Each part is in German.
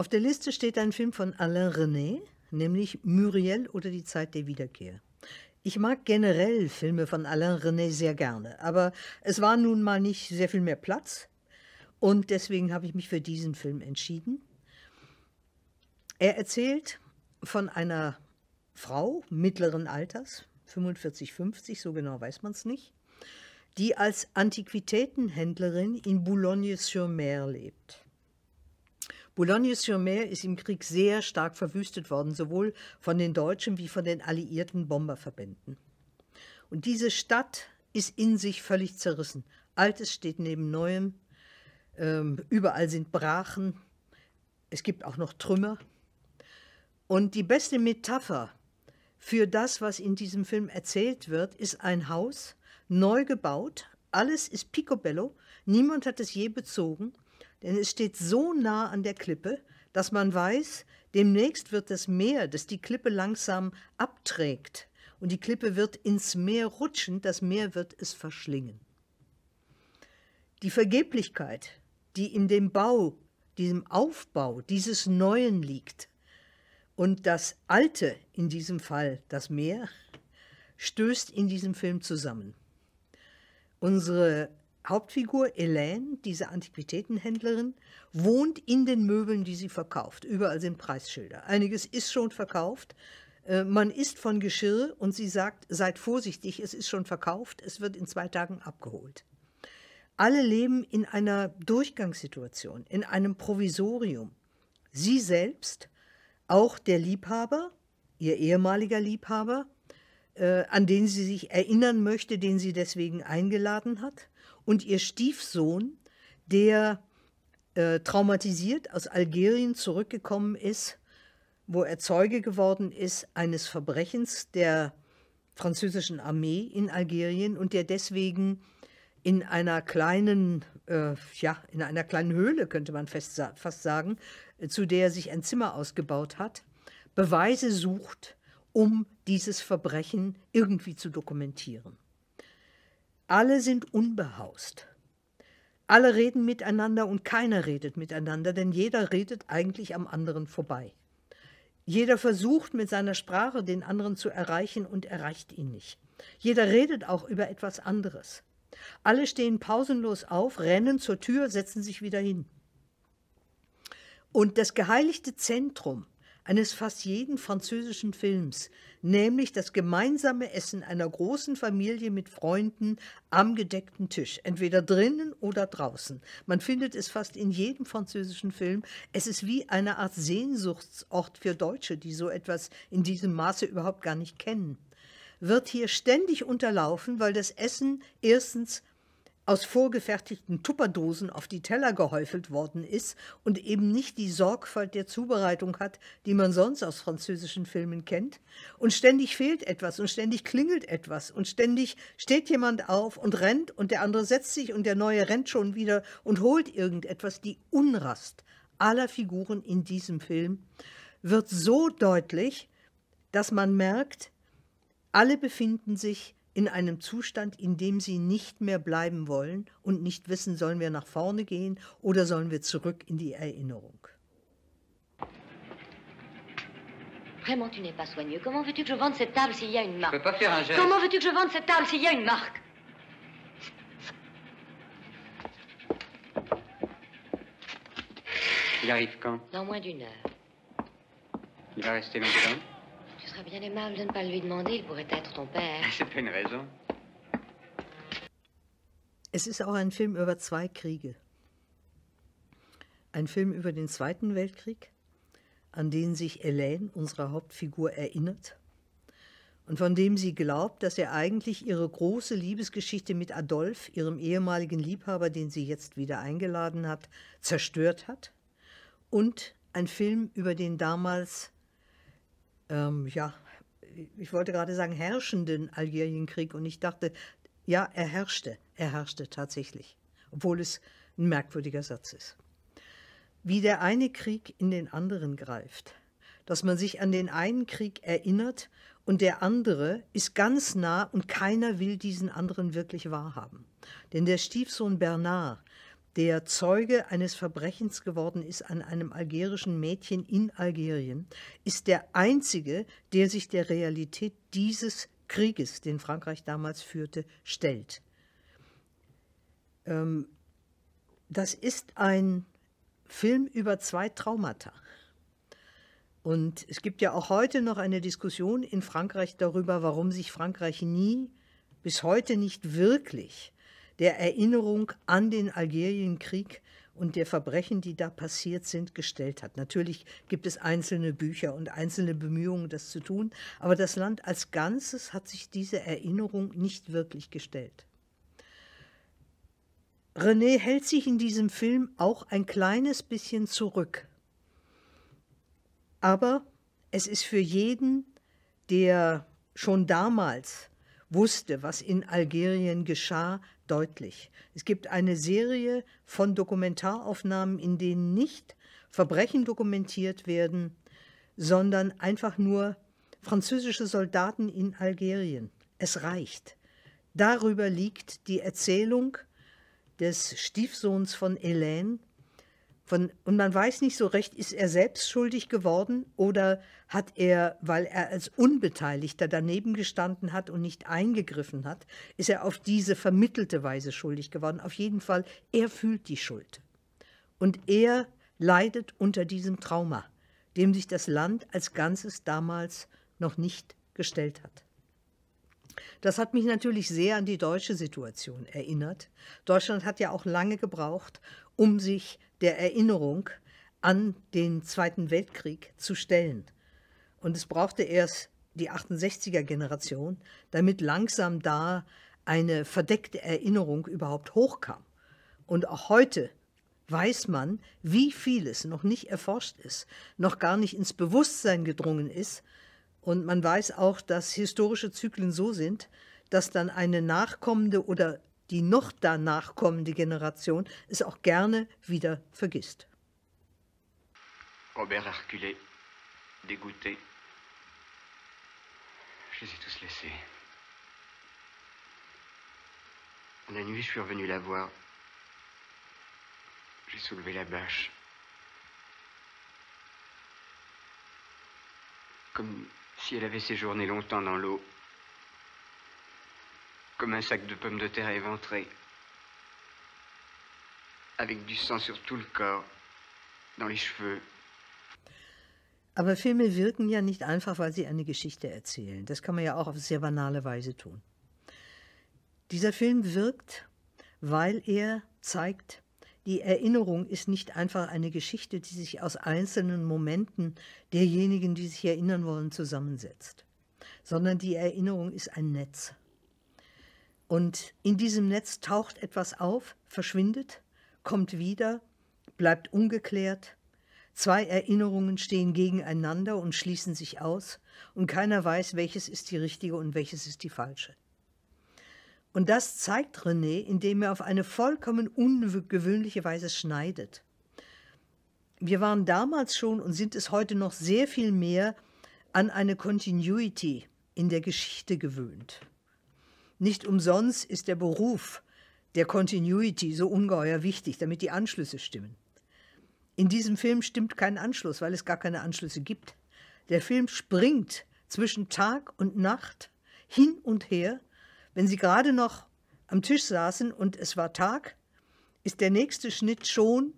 Auf der Liste steht ein Film von Alain René, nämlich Muriel oder die Zeit der Wiederkehr. Ich mag generell Filme von Alain René sehr gerne, aber es war nun mal nicht sehr viel mehr Platz und deswegen habe ich mich für diesen Film entschieden. Er erzählt von einer Frau mittleren Alters, 45, 50, so genau weiß man es nicht, die als Antiquitätenhändlerin in Boulogne-sur-Mer lebt. Boulogne-sur-Mer ist im Krieg sehr stark verwüstet worden, sowohl von den deutschen wie von den alliierten Bomberverbänden. Und diese Stadt ist in sich völlig zerrissen. Altes steht neben Neuem, ähm, überall sind Brachen, es gibt auch noch Trümmer. Und die beste Metapher für das, was in diesem Film erzählt wird, ist ein Haus, neu gebaut, alles ist picobello, niemand hat es je bezogen denn es steht so nah an der Klippe, dass man weiß, demnächst wird das Meer, das die Klippe langsam abträgt, und die Klippe wird ins Meer rutschen, das Meer wird es verschlingen. Die Vergeblichkeit, die in dem Bau, diesem Aufbau dieses Neuen liegt und das Alte, in diesem Fall das Meer, stößt in diesem Film zusammen. Unsere Hauptfigur Elaine, diese Antiquitätenhändlerin, wohnt in den Möbeln, die sie verkauft. Überall sind Preisschilder. Einiges ist schon verkauft. Äh, man isst von Geschirr und sie sagt, seid vorsichtig, es ist schon verkauft, es wird in zwei Tagen abgeholt. Alle leben in einer Durchgangssituation, in einem Provisorium. Sie selbst, auch der Liebhaber, ihr ehemaliger Liebhaber, äh, an den sie sich erinnern möchte, den sie deswegen eingeladen hat und ihr Stiefsohn, der äh, traumatisiert aus Algerien zurückgekommen ist, wo er Zeuge geworden ist eines Verbrechens der französischen Armee in Algerien und der deswegen in einer kleinen, äh, ja, in einer kleinen Höhle, könnte man fest, fast sagen, äh, zu der er sich ein Zimmer ausgebaut hat, Beweise sucht, um dieses Verbrechen irgendwie zu dokumentieren. Alle sind unbehaust. Alle reden miteinander und keiner redet miteinander, denn jeder redet eigentlich am anderen vorbei. Jeder versucht mit seiner Sprache den anderen zu erreichen und erreicht ihn nicht. Jeder redet auch über etwas anderes. Alle stehen pausenlos auf, rennen zur Tür, setzen sich wieder hin. Und das geheiligte Zentrum eines fast jeden französischen Films, nämlich das gemeinsame Essen einer großen Familie mit Freunden am gedeckten Tisch, entweder drinnen oder draußen. Man findet es fast in jedem französischen Film. Es ist wie eine Art Sehnsuchtsort für Deutsche, die so etwas in diesem Maße überhaupt gar nicht kennen wird hier ständig unterlaufen, weil das Essen erstens aus vorgefertigten Tupperdosen auf die Teller gehäufelt worden ist und eben nicht die Sorgfalt der Zubereitung hat, die man sonst aus französischen Filmen kennt. Und ständig fehlt etwas und ständig klingelt etwas und ständig steht jemand auf und rennt und der andere setzt sich und der neue rennt schon wieder und holt irgendetwas. Die Unrast aller Figuren in diesem Film wird so deutlich, dass man merkt, alle befinden sich in einem Zustand, in dem sie nicht mehr bleiben wollen und nicht wissen, sollen wir nach vorne gehen oder sollen wir zurück in die Erinnerung. Vraiment, tu n'es pas soigneux. Comment veux-tu que je vende cette table s'il y a une marque Je peux pas faire un geste. Comment veux-tu que je vende cette table s'il y a une marque Il arrive quand Dans moins d'une heure. Il va rester longtemps serait ah, bien aimable de ne pas lui demander, il pourrait être ton père. C'est une raison. Es ist auch ein Film über zwei Kriege. Ein Film über den Zweiten Weltkrieg, an den sich Elaine, unsere Hauptfigur, erinnert und von dem sie glaubt, dass er eigentlich ihre große Liebesgeschichte mit Adolf, ihrem ehemaligen Liebhaber, den sie jetzt wieder eingeladen hat, zerstört hat. Und ein Film über den damals ähm, ja, ich wollte gerade sagen, herrschenden Algerienkrieg. Und ich dachte, ja, er herrschte, er herrschte tatsächlich, obwohl es ein merkwürdiger Satz ist. Wie der eine Krieg in den anderen greift, dass man sich an den einen Krieg erinnert und der andere ist ganz nah und keiner will diesen anderen wirklich wahrhaben. Denn der Stiefsohn Bernard der Zeuge eines Verbrechens geworden ist an einem algerischen Mädchen in Algerien, ist der einzige, der sich der Realität dieses Krieges, den Frankreich damals führte, stellt. Ähm, das ist ein Film über zwei Traumata. Und es gibt ja auch heute noch eine Diskussion in Frankreich darüber, warum sich Frankreich nie, bis heute nicht wirklich der Erinnerung an den Algerienkrieg und der Verbrechen, die da passiert sind, gestellt hat. Natürlich gibt es einzelne Bücher und einzelne Bemühungen, das zu tun, aber das Land als Ganzes hat sich diese Erinnerung nicht wirklich gestellt. René hält sich in diesem Film auch ein kleines bisschen zurück. Aber es ist für jeden, der schon damals wusste, was in Algerien geschah, deutlich. Es gibt eine Serie von Dokumentaraufnahmen, in denen nicht Verbrechen dokumentiert werden, sondern einfach nur französische Soldaten in Algerien. Es reicht. Darüber liegt die Erzählung des Stiefsohns von Hélène, von, und man weiß nicht so recht, ist er selbst schuldig geworden oder hat er, weil er als Unbeteiligter daneben gestanden hat und nicht eingegriffen hat, ist er auf diese vermittelte Weise schuldig geworden. Auf jeden Fall, er fühlt die Schuld. Und er leidet unter diesem Trauma, dem sich das Land als Ganzes damals noch nicht gestellt hat. Das hat mich natürlich sehr an die deutsche Situation erinnert. Deutschland hat ja auch lange gebraucht, um sich der Erinnerung an den Zweiten Weltkrieg zu stellen. Und es brauchte erst die 68er-Generation, damit langsam da eine verdeckte Erinnerung überhaupt hochkam. Und auch heute weiß man, wie vieles noch nicht erforscht ist, noch gar nicht ins Bewusstsein gedrungen ist. Und man weiß auch, dass historische Zyklen so sind, dass dann eine nachkommende oder die noch danach kommende Generation es auch gerne wieder vergisst. Robert a dégoûté. Je les ai tous laissés. La nuit, je suis revenu la voir. J'ai soulevé la bâche. Comme si elle avait séjourné longtemps dans l'eau. comme un sac de pommes de terre éventrées, avec du sang sur tout le corps, dans les cheveux. Aber Filme wirken ja nicht einfach, weil sie eine Geschichte erzählen. Das kann man ja auch auf sehr banale Weise tun. Dieser Film wirkt, weil er zeigt, die Erinnerung ist nicht einfach eine Geschichte, die sich aus einzelnen Momenten derjenigen, die sich erinnern wollen, zusammensetzt, sondern die Erinnerung ist ein Netz. Und in diesem Netz taucht etwas auf, verschwindet, kommt wieder, bleibt ungeklärt. Zwei Erinnerungen stehen gegeneinander und schließen sich aus, und keiner weiß, welches ist die richtige und welches ist die falsche. Und das zeigt René, indem er auf eine vollkommen ungewöhnliche Weise schneidet. Wir waren damals schon und sind es heute noch sehr viel mehr an eine Continuity in der Geschichte gewöhnt. Nicht umsonst ist der Beruf der Continuity so ungeheuer wichtig, damit die Anschlüsse stimmen. In diesem Film stimmt kein Anschluss, weil es gar keine Anschlüsse gibt. Der Film springt zwischen Tag und Nacht hin und her. Wenn sie gerade noch am Tisch saßen und es war Tag, ist der nächste Schnitt schon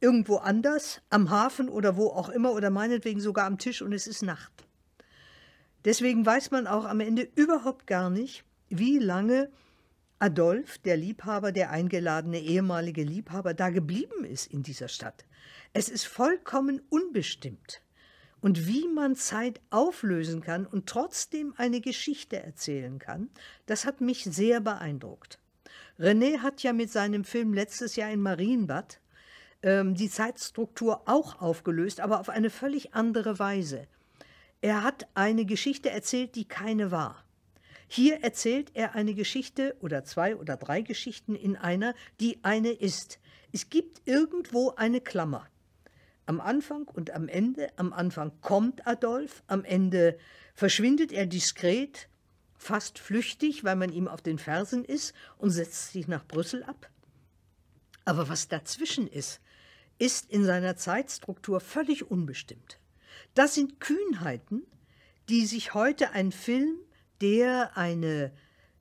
irgendwo anders, am Hafen oder wo auch immer oder meinetwegen sogar am Tisch und es ist Nacht. Deswegen weiß man auch am Ende überhaupt gar nicht, wie lange Adolf, der Liebhaber, der eingeladene ehemalige Liebhaber, da geblieben ist in dieser Stadt. Es ist vollkommen unbestimmt. Und wie man Zeit auflösen kann und trotzdem eine Geschichte erzählen kann, das hat mich sehr beeindruckt. René hat ja mit seinem Film letztes Jahr in Marienbad ähm, die Zeitstruktur auch aufgelöst, aber auf eine völlig andere Weise. Er hat eine Geschichte erzählt, die keine war. Hier erzählt er eine Geschichte oder zwei oder drei Geschichten in einer, die eine ist. Es gibt irgendwo eine Klammer. Am Anfang und am Ende, am Anfang kommt Adolf, am Ende verschwindet er diskret, fast flüchtig, weil man ihm auf den Fersen ist und setzt sich nach Brüssel ab. Aber was dazwischen ist, ist in seiner Zeitstruktur völlig unbestimmt. Das sind Kühnheiten, die sich heute ein Film der eine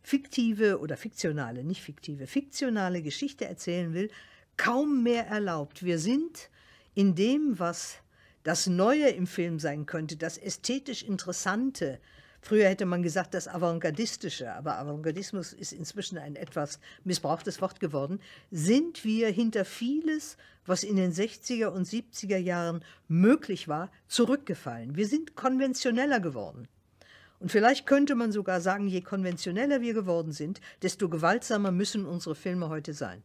fiktive oder fiktionale, nicht fiktive, fiktionale Geschichte erzählen will, kaum mehr erlaubt. Wir sind in dem, was das Neue im Film sein könnte, das ästhetisch Interessante. Früher hätte man gesagt, das Avantgardistische, aber Avantgardismus ist inzwischen ein etwas missbrauchtes Wort geworden, sind wir hinter vieles, was in den 60er und 70er Jahren möglich war, zurückgefallen. Wir sind konventioneller geworden. Und vielleicht könnte man sogar sagen, je konventioneller wir geworden sind, desto gewaltsamer müssen unsere Filme heute sein.